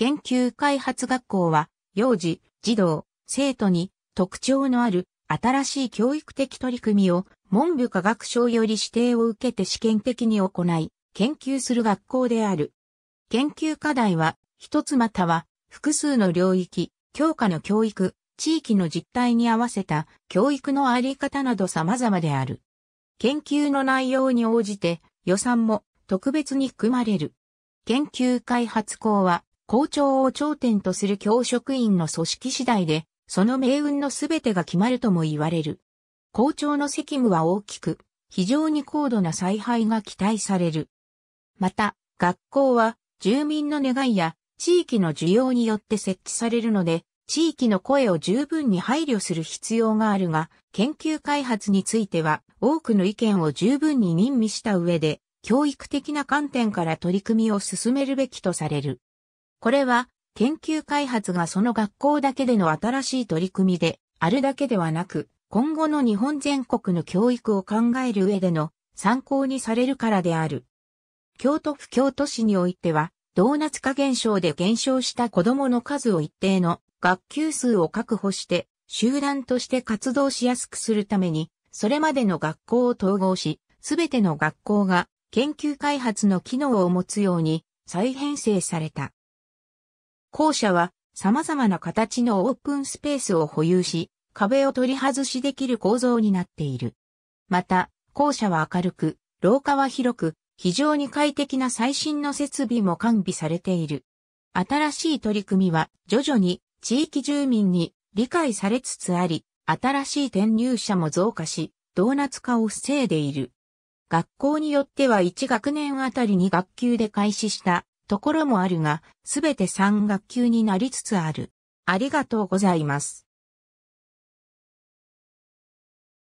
研究開発学校は、幼児、児童、生徒に特徴のある新しい教育的取り組みを文部科学省より指定を受けて試験的に行い、研究する学校である。研究課題は、一つまたは複数の領域、教科の教育、地域の実態に合わせた教育のあり方など様々である。研究の内容に応じて予算も特別に含まれる。研究開発校は校長を頂点とする教職員の組織次第で、その命運のすべてが決まるとも言われる。校長の責務は大きく、非常に高度な采配が期待される。また、学校は住民の願いや地域の需要によって設置されるので、地域の声を十分に配慮する必要があるが、研究開発については多くの意見を十分に任味した上で、教育的な観点から取り組みを進めるべきとされる。これは研究開発がその学校だけでの新しい取り組みであるだけではなく、今後の日本全国の教育を考える上での参考にされるからである。京都府京都市においては、ドーナツ化現象で減少した子供の数を一定の学級数を確保して、集団として活動しやすくするために、それまでの学校を統合し、すべての学校が研究開発の機能を持つように再編成された。校舎は様々な形のオープンスペースを保有し、壁を取り外しできる構造になっている。また、校舎は明るく、廊下は広く、非常に快適な最新の設備も完備されている。新しい取り組みは徐々に地域住民に理解されつつあり、新しい転入者も増加し、ドーナツ化を防いでいる。学校によっては1学年あたりに学級で開始したところもあるが、すべて3学級になりつつある。ありがとうございます。